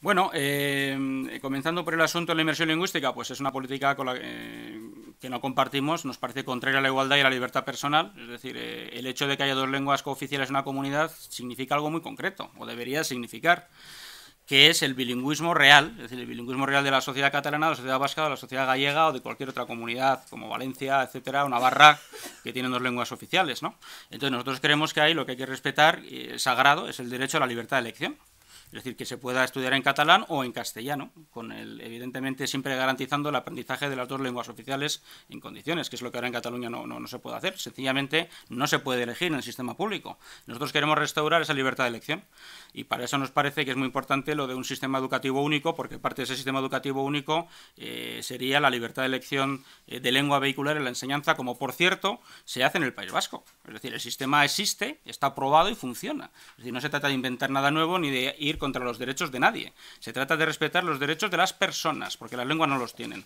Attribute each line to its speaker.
Speaker 1: Bueno, eh, comenzando por el asunto de la inmersión lingüística, pues es una política con la, eh, que no compartimos, nos parece contraria a la igualdad y a la libertad personal. Es decir, eh, el hecho de que haya dos lenguas cooficiales en una comunidad significa algo muy concreto, o debería significar, que es el bilingüismo real, es decir, el bilingüismo real de la sociedad catalana, de la sociedad vasca, de la sociedad gallega o de cualquier otra comunidad como Valencia, etcétera, una barra que tiene dos lenguas oficiales, ¿no? Entonces nosotros creemos que ahí lo que hay que respetar sagrado es el derecho a la libertad de elección es decir, que se pueda estudiar en catalán o en castellano, con el, evidentemente siempre garantizando el aprendizaje de las dos lenguas oficiales en condiciones, que es lo que ahora en Cataluña no, no, no se puede hacer. Sencillamente no se puede elegir en el sistema público. Nosotros queremos restaurar esa libertad de elección y para eso nos parece que es muy importante lo de un sistema educativo único, porque parte de ese sistema educativo único eh, sería la libertad de elección eh, de lengua vehicular en la enseñanza, como por cierto se hace en el País Vasco. Es decir, el sistema existe, está aprobado y funciona. Es decir, no se trata de inventar nada nuevo ni de ir contra los derechos de nadie. Se trata de respetar los derechos de las personas, porque las lenguas no los tienen.